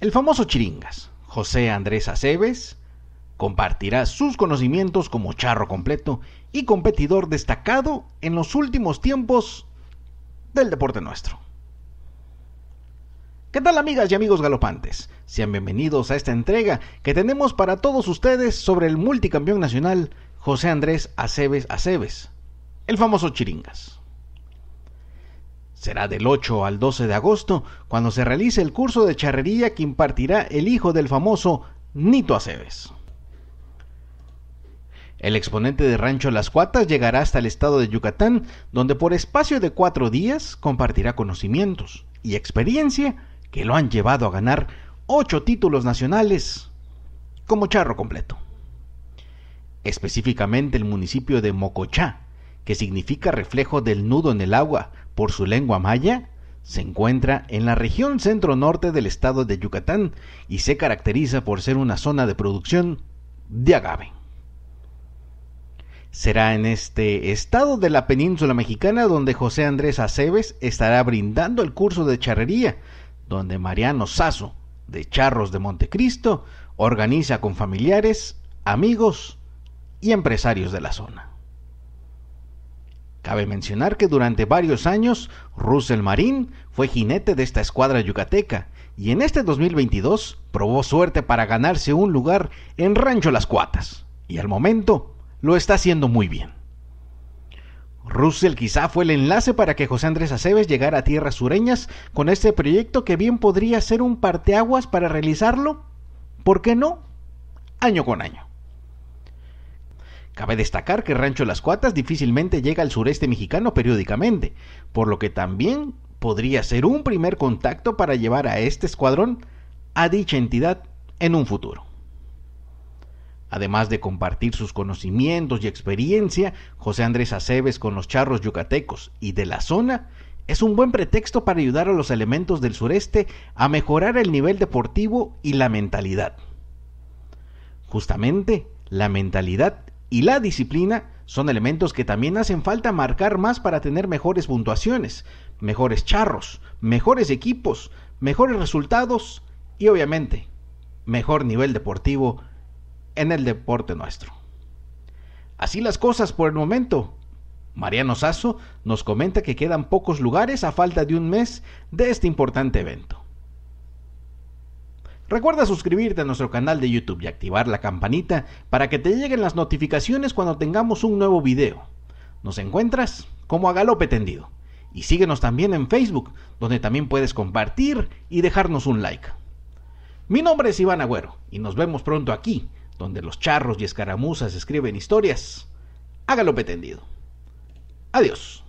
El famoso Chiringas, José Andrés Aceves, compartirá sus conocimientos como charro completo y competidor destacado en los últimos tiempos del deporte nuestro. ¿Qué tal amigas y amigos galopantes? Sean bienvenidos a esta entrega que tenemos para todos ustedes sobre el multicampeón nacional José Andrés Aceves Aceves, el famoso Chiringas. Será del 8 al 12 de agosto cuando se realice el curso de charrería que impartirá el hijo del famoso Nito Aceves. El exponente de Rancho Las Cuatas llegará hasta el estado de Yucatán, donde por espacio de cuatro días compartirá conocimientos y experiencia que lo han llevado a ganar ocho títulos nacionales como charro completo. Específicamente el municipio de Mocochá, que significa reflejo del nudo en el agua, por su lengua maya, se encuentra en la región centro-norte del estado de Yucatán y se caracteriza por ser una zona de producción de agave. Será en este estado de la península mexicana donde José Andrés Aceves estará brindando el curso de charrería, donde Mariano Sazo, de Charros de Montecristo, organiza con familiares, amigos y empresarios de la zona. Cabe mencionar que durante varios años, Russell Marín fue jinete de esta escuadra yucateca y en este 2022 probó suerte para ganarse un lugar en Rancho Las Cuatas y al momento lo está haciendo muy bien. Russell quizá fue el enlace para que José Andrés Aceves llegara a tierras sureñas con este proyecto que bien podría ser un parteaguas para realizarlo, ¿por qué no? Año con año. Cabe destacar que Rancho Las Cuatas difícilmente llega al sureste mexicano periódicamente, por lo que también podría ser un primer contacto para llevar a este escuadrón a dicha entidad en un futuro. Además de compartir sus conocimientos y experiencia, José Andrés Aceves con los charros yucatecos y de la zona es un buen pretexto para ayudar a los elementos del sureste a mejorar el nivel deportivo y la mentalidad. Justamente, la mentalidad y la disciplina son elementos que también hacen falta marcar más para tener mejores puntuaciones, mejores charros, mejores equipos, mejores resultados y obviamente mejor nivel deportivo en el deporte nuestro. Así las cosas por el momento. Mariano Sasso nos comenta que quedan pocos lugares a falta de un mes de este importante evento. Recuerda suscribirte a nuestro canal de YouTube y activar la campanita para que te lleguen las notificaciones cuando tengamos un nuevo video. Nos encuentras como a galope tendido. Y síguenos también en Facebook, donde también puedes compartir y dejarnos un like. Mi nombre es Iván Agüero y nos vemos pronto aquí, donde los charros y escaramuzas escriben historias. Hágalo Tendido. Adiós.